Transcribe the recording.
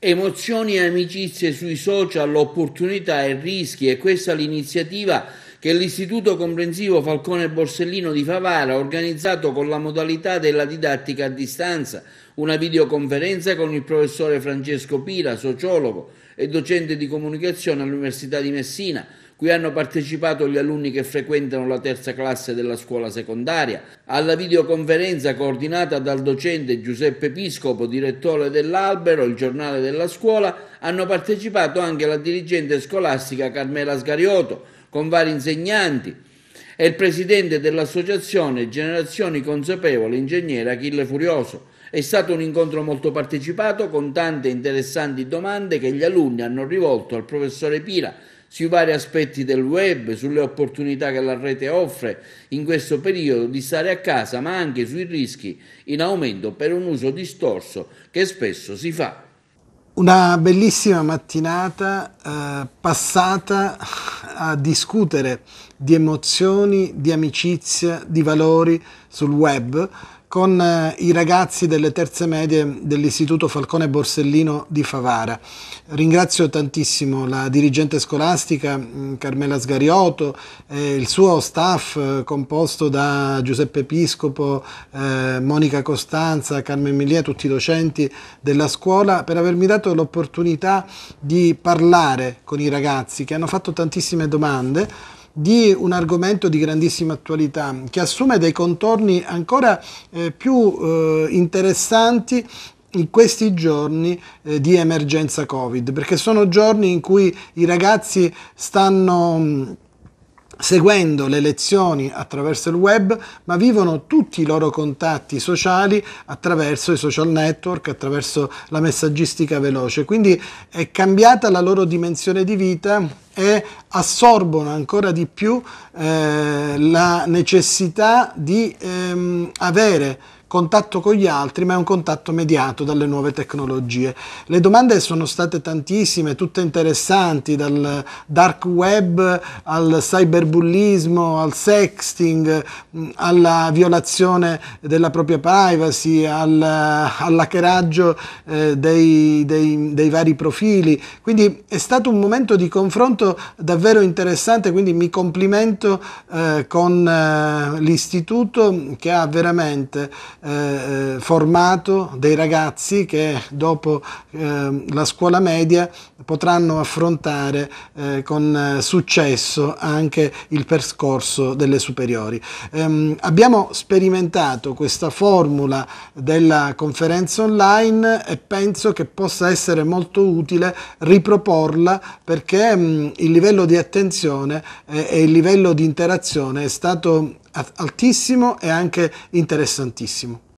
Emozioni e amicizie sui social, opportunità e rischi e questa è l'iniziativa che l'Istituto Comprensivo Falcone Borsellino di Favara ha organizzato con la modalità della didattica a distanza, una videoconferenza con il professore Francesco Pira, sociologo e docente di comunicazione all'Università di Messina, cui hanno partecipato gli alunni che frequentano la terza classe della scuola secondaria, alla videoconferenza coordinata dal docente Giuseppe Piscopo, direttore dell'Albero, il giornale della scuola, hanno partecipato anche la dirigente scolastica Carmela Sgarioto, con vari insegnanti, e il presidente dell'associazione Generazioni Consapevoli, ingegnere Achille Furioso. È stato un incontro molto partecipato con tante interessanti domande che gli alunni hanno rivolto al professore Pira sui vari aspetti del web, sulle opportunità che la rete offre in questo periodo di stare a casa, ma anche sui rischi in aumento per un uso distorso che spesso si fa. Una bellissima mattinata eh, passata a discutere di emozioni, di amicizia, di valori sul web con eh, i ragazzi delle terze medie dell'Istituto Falcone Borsellino di Favara. Ringrazio tantissimo la dirigente scolastica mm, Carmela Sgariotto, eh, il suo staff eh, composto da Giuseppe Episcopo, eh, Monica Costanza, Carmen Melia, tutti i docenti della scuola per avermi dato l'opportunità di parlare con i ragazzi che hanno fatto tantissime domande di un argomento di grandissima attualità che assume dei contorni ancora eh, più eh, interessanti in questi giorni eh, di emergenza Covid, perché sono giorni in cui i ragazzi stanno seguendo le lezioni attraverso il web, ma vivono tutti i loro contatti sociali attraverso i social network, attraverso la messaggistica veloce. Quindi è cambiata la loro dimensione di vita e assorbono ancora di più eh, la necessità di ehm, avere contatto con gli altri, ma è un contatto mediato dalle nuove tecnologie. Le domande sono state tantissime, tutte interessanti, dal dark web al cyberbullismo, al sexting, alla violazione della propria privacy, al, all'hackeraggio eh, dei, dei, dei vari profili. Quindi è stato un momento di confronto davvero interessante, quindi mi complimento eh, con eh, l'istituto che ha veramente eh, eh, formato dei ragazzi che dopo eh, la scuola media potranno affrontare eh, con eh, successo anche il percorso delle superiori. Ehm, abbiamo sperimentato questa formula della conferenza online e penso che possa essere molto utile riproporla perché mh, mm, il livello di attenzione eh, e il livello di interazione è stato altissimo e anche interessantissimo.